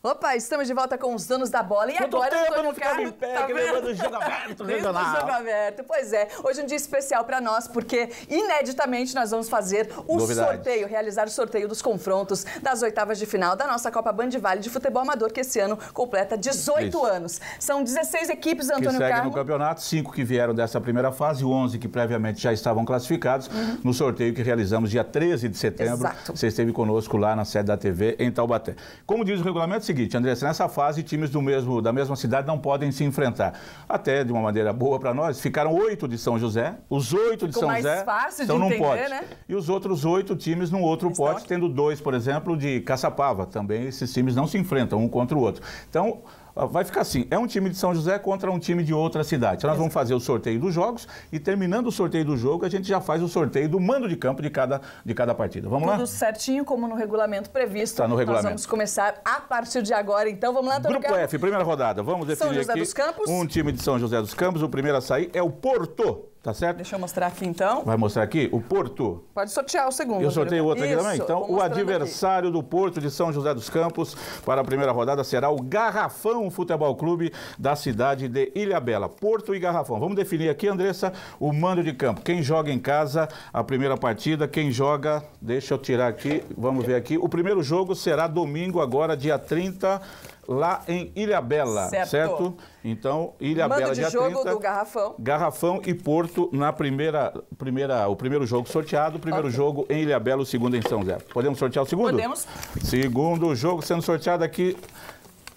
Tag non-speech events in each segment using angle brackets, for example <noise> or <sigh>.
Opa, estamos de volta com os donos da bola. E Quanto agora, tempo Antônio Carlos. Em pé, tá vendo? do jogo <laughs> aberto, Desde o jogo aberto. Pois é, hoje é um dia especial para nós, porque ineditamente nós vamos fazer o Novidade. sorteio, realizar o sorteio dos confrontos das oitavas de final da nossa Copa Band Vale de Futebol Amador, que esse ano completa 18 Isso. anos. São 16 equipes, Antônio que segue no campeonato, cinco que vieram dessa primeira fase, 11 que previamente já estavam classificados, uhum. no sorteio que realizamos dia 13 de setembro. Exato. Você esteve conosco lá na sede da TV em Taubaté. Como diz o regulamento, seguinte, se nessa fase, times do mesmo, da mesma cidade não podem se enfrentar. Até de uma maneira boa para nós, ficaram oito de São José, os oito de São mais José fácil estão de num entender, pote. Né? E os outros oito times num outro pote, tendo dois, por exemplo, de Caçapava. Também esses times não se enfrentam um contra o outro. Então, ah, vai ficar assim: é um time de São José contra um time de outra cidade. Nós vamos fazer o sorteio dos jogos e terminando o sorteio do jogo, a gente já faz o sorteio do mando de campo de cada, de cada partida. Vamos Tudo lá? Tudo certinho, como no regulamento previsto. Está no regulamento. Nós vamos começar a partir de agora, então. Vamos lá, Antônio Grupo Carlos. F, primeira rodada. Vamos definir São José aqui dos Campos. um time de São José dos Campos. O primeiro a sair é o Porto. Tá certo? Deixa eu mostrar aqui então. Vai mostrar aqui? O Porto. Pode sortear o segundo. Eu sorteio outro aqui também. Então, o adversário aqui. do Porto de São José dos Campos para a primeira rodada será o Garrafão Futebol Clube da cidade de Ilhabela. Porto e Garrafão. Vamos definir aqui, Andressa, o mando de campo. Quem joga em casa a primeira partida, quem joga. Deixa eu tirar aqui, vamos ver aqui. O primeiro jogo será domingo, agora, dia 30 lá em Ilha certo? certo? Então, Ilha Mando de dia jogo 30, do Garrafão. Garrafão e Porto na primeira, primeira, o primeiro jogo sorteado, o primeiro okay. jogo em Ilha Bela, o segundo em São José. Podemos sortear o segundo? Podemos. Segundo jogo sendo sorteado aqui,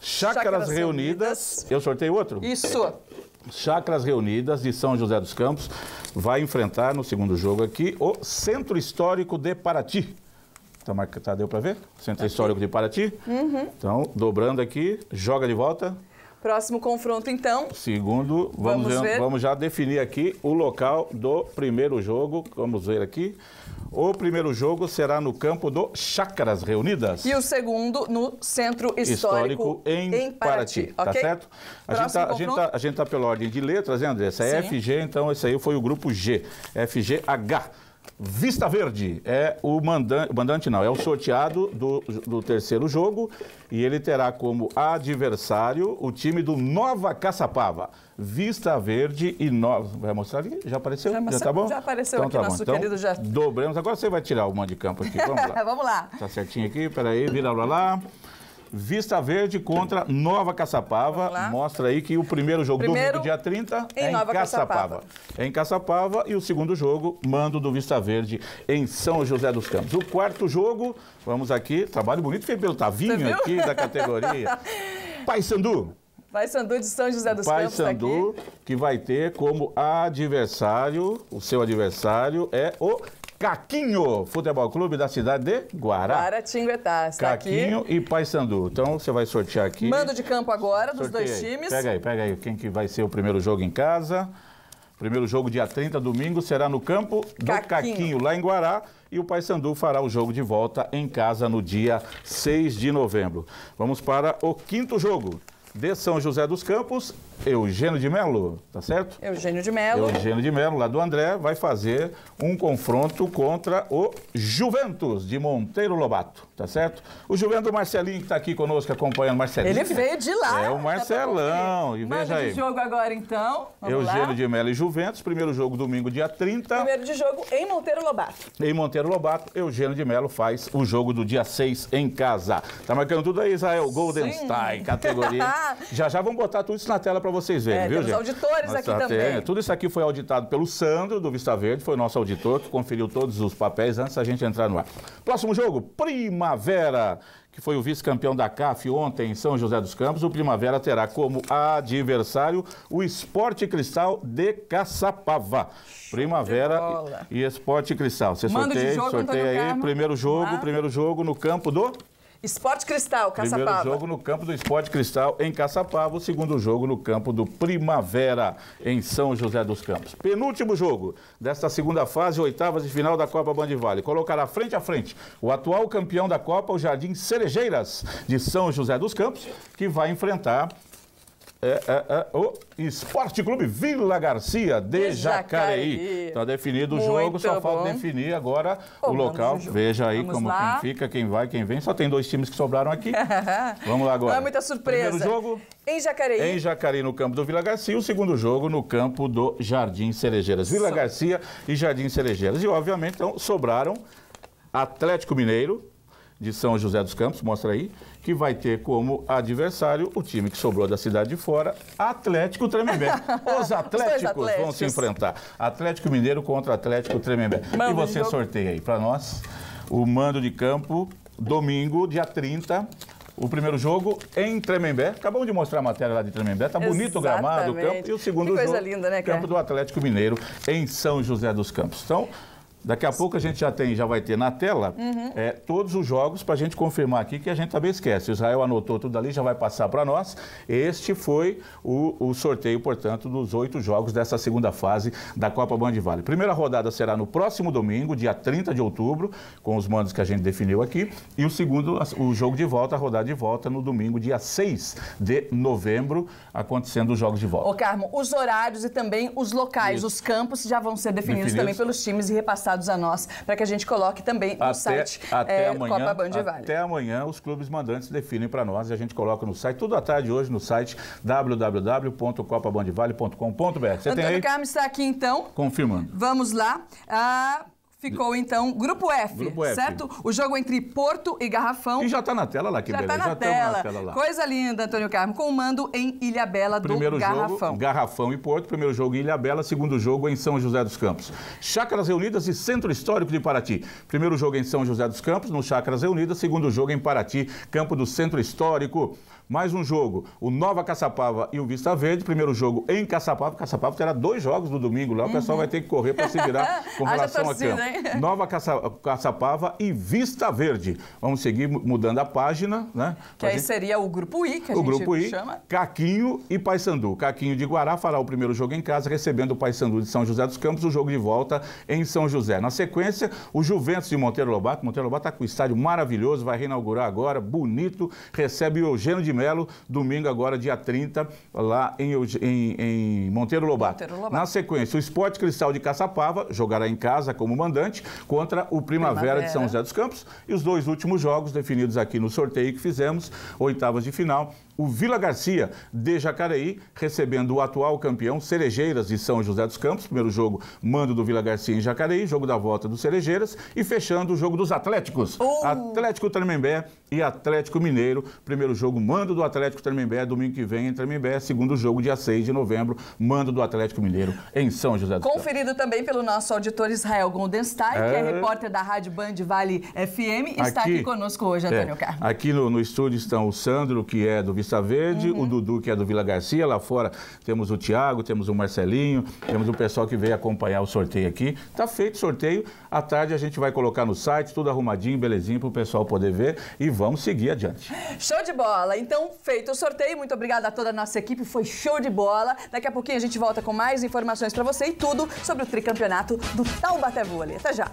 Chácaras, Chácaras Reunidas. Eu sorteio outro? Isso. Chácaras Reunidas de São José dos Campos vai enfrentar no segundo jogo aqui o Centro Histórico de Paraty. Tá, tá deu para ver? Centro tá histórico de Paraty. Uhum. Então, dobrando aqui, joga de volta. Próximo confronto, então. Segundo, vamos, vamos, já, vamos, já, definir aqui o local do primeiro jogo. Vamos ver aqui. O primeiro jogo será no campo do Chácaras Reunidas. E o segundo no Centro Histórico, Histórico em, em, Paraty. Paraty tá certo? A gente tá, a gente, tá, a gente tá pela ordem de letras, né, Essa É FG, então esse aí foi o grupo G. FGH. Vista Verde é o mandante, mandante não, é o sorteado do, do, terceiro jogo e ele terá como adversário o time do Nova Caçapava. Vista Verde e Nova. Vai mostrar ali? Já apareceu? Já, já tá bom? Já apareceu então, aqui tá nosso então querido já. Dobramos. Agora você vai tirar o mão de campo aqui. Vamos lá. <laughs> Vamos lá. Tá certinho aqui? Peraí, vira lá lá. Vista Verde contra Nova Caçapava. Mostra aí que o primeiro jogo, primeiro, domingo, dia 30, em é em Nova Caçapava. Caçapava. É em Caçapava e o segundo jogo, mando do Vista Verde em São José dos Campos. O quarto jogo, vamos aqui, trabalho bonito feito pelo Tavinho tá aqui da categoria. <laughs> Paysandu. Paysandu de São José dos Pai Campos tá Sandu, aqui. que vai ter como adversário, o seu adversário é o Caquinho Futebol Clube da cidade de Guará. Guaratinguetá. Está Caquinho aqui. e Paysandu. Então você vai sortear aqui. Mando de campo agora dos dois times. Pega aí, pega aí. Quem que vai ser o primeiro jogo em casa? Primeiro jogo dia 30, domingo, será no campo do Caquinho, Caquinho lá em Guará. E o Paysandu fará o jogo de volta em casa no dia 6 de novembro. Vamos para o quinto jogo de São José dos Campos Eugênio de Melo, tá certo? Eugênio de Melo. Eugênio de Melo, lá do André, vai fazer um confronto contra o Juventus de Monteiro Lobato, tá certo? O Juventus Marcelinho que está aqui conosco acompanhando Marcelinho. Ele veio de lá. É o tá Marcelão. Tá e veja aí. jogo agora então. Vamos Eugênio lá. de Melo e Juventus, primeiro jogo domingo dia 30. Primeiro de jogo em Monteiro Lobato. Em Monteiro Lobato, Eugênio de Melo faz o jogo do dia 6 em casa. Tá marcando tudo aí, Israel Goldenstein, categoria. <laughs> já já vamos botar tudo isso na tela para para vocês verem, é, viu, gente? auditores Nossa, aqui tá também. tudo isso aqui foi auditado pelo Sandro, do Vista Verde, foi nosso auditor que conferiu todos os papéis antes da gente entrar no ar. Próximo jogo, Primavera, que foi o vice-campeão da CAF ontem em São José dos Campos. O Primavera terá como adversário o Esporte Cristal de Caçapava. Primavera e Esporte Cristal. Você Mando sorteia, sorteia aí. Carmo. Primeiro jogo, ah. primeiro jogo no campo do... Esporte Cristal, Caçapava. Primeiro jogo no campo do Esporte Cristal, em Caçapava. O segundo jogo no campo do Primavera, em São José dos Campos. Penúltimo jogo desta segunda fase, oitavas de final da Copa Bande Vale. Colocará frente a frente o atual campeão da Copa, o Jardim Cerejeiras, de São José dos Campos, que vai enfrentar é, é, é, o Esporte Clube Vila Garcia de Jacareí. Está definido Muito o jogo, só bom. falta definir agora Pô, o local. Veja aí vamos como lá. quem fica, quem vai, quem vem. Só tem dois times que sobraram aqui. <laughs> vamos lá agora. Não é muita surpresa. Primeiro jogo. Em Jacareí. Em Jacareí, no campo do Vila Garcia. O segundo jogo no campo do Jardim Cerejeiras. Vila Garcia e Jardim Cerejeiras. E, obviamente, então, sobraram Atlético Mineiro, de São José dos Campos, mostra aí, que vai ter como adversário o time que sobrou da cidade de fora, Atlético Tremembé. <laughs> Os atléticos Os vão se enfrentar. Atlético Mineiro contra Atlético Tremembé. Mano, e você sorteia aí para nós o mando de campo, domingo, dia 30, o primeiro jogo em Tremembé. Acabamos de mostrar a matéria lá de Tremembé. Tá Exatamente. bonito o gramado, o campo. E o segundo jogo, linda, né, campo do Atlético Mineiro em São José dos Campos. Então, Daqui a pouco a gente já tem, já vai ter na tela uhum. é, todos os jogos para a gente confirmar aqui que a gente também esquece. O Israel anotou tudo ali, já vai passar para nós. Este foi o, o, sorteio, portanto, dos oito jogos dessa segunda fase da Copa Band Vale. Primeira rodada será no próximo domingo, dia 30 de outubro, com os mandos que a gente definiu aqui. E o segundo, o jogo de volta, a rodada de volta, no domingo, dia 6 de novembro, acontecendo os jogos de volta. Ô, Carmo, os horários e também os locais, Isso. os campos já vão ser definidos, definidos. também pelos times e repassados a nós para que a gente coloque também no até, site até é, amanhã, Copa Band Até amanhã os clubes mandantes definem para nós e a gente coloca no site, tudo à tarde hoje no site www.copabandevale.com.br. Antônio Carmes está aqui então. Confirmando. Vamos lá. Ah, Ficou então Grupo F, Grupo F, certo? O jogo entre Porto e Garrafão. E já tá na tela lá, que já tá beleza. Tá na já tela. na tela lá. Coisa linda, Antônio Carmo. Comando em Ilha Bela do primeiro Garrafão. Jogo, Garrafão e Porto. Primeiro jogo em Ilha Bela, segundo jogo em São José dos Campos. Chácaras Reunidas e Centro Histórico de Paraty. Primeiro jogo em São José dos Campos, no Chácaras Reunidas. Segundo jogo em Paraty, campo do Centro Histórico. Mais um jogo, o Nova Caçapava e o Vista Verde. Primeiro jogo em Caçapava. Caçapava terá dois jogos no domingo lá. O uhum. pessoal vai ter que correr para se virar <laughs> com relação a campo. <laughs> Nova Caça, Caçapava e Vista Verde. Vamos seguir mudando a página, né? Que aí gente... seria o Grupo I, que a o gente grupo I, chama. Caquinho e Paysandu. Caquinho de Guará fará o primeiro jogo em casa, recebendo o Paysandu de São José dos Campos, o jogo de volta em São José. Na sequência, o Juventus de Monteiro Lobato. Monteiro Lobato está com o estádio maravilhoso, vai reinaugurar agora, bonito. Recebe o Eugênio de Melo, domingo agora, dia 30, lá em, em, em Monteiro, Lobato. Monteiro Lobato. Na sequência, o Esporte Cristal de Caçapava jogará em casa como mandante contra o Primavera, Primavera, de São José dos Campos. E os dois últimos jogos definidos aqui no sorteio que fizemos, oitavas de final, o Vila Garcia de Jacareí, recebendo o atual campeão Cerejeiras de São José dos Campos. Primeiro jogo, mando do Vila Garcia em Jacareí, jogo da volta do Cerejeiras. E fechando o jogo dos Atléticos, oh. Atlético Tremembé e Atlético Mineiro. Primeiro jogo, mando do Atlético Tremembé, domingo que vem em Tremembé. Segundo jogo, dia 6 de novembro, mando do Atlético Mineiro em São José dos Conferido Campos. Conferido também pelo nosso auditor Israel Gondenstein é... que é repórter da Rádio Band Vale FM, aqui, está aqui conosco hoje, é. Antônio é, Aqui no, no estúdio estão o Sandro, que é do Verde, uhum. o Dudu, que é do Vila Garcia, lá fora temos o Tiago, temos o Marcelinho, temos o pessoal que veio acompanhar o sorteio aqui. Tá feito o sorteio, à tarde a gente vai colocar no site, tudo arrumadinho, belezinho, para o pessoal poder ver e vamos seguir adiante. Show de bola! Então, feito o sorteio, muito obrigada a toda a nossa equipe, foi show de bola. Daqui a pouquinho a gente volta com mais informações para você e tudo sobre o tricampeonato do Taubaté Vôlei. Até já!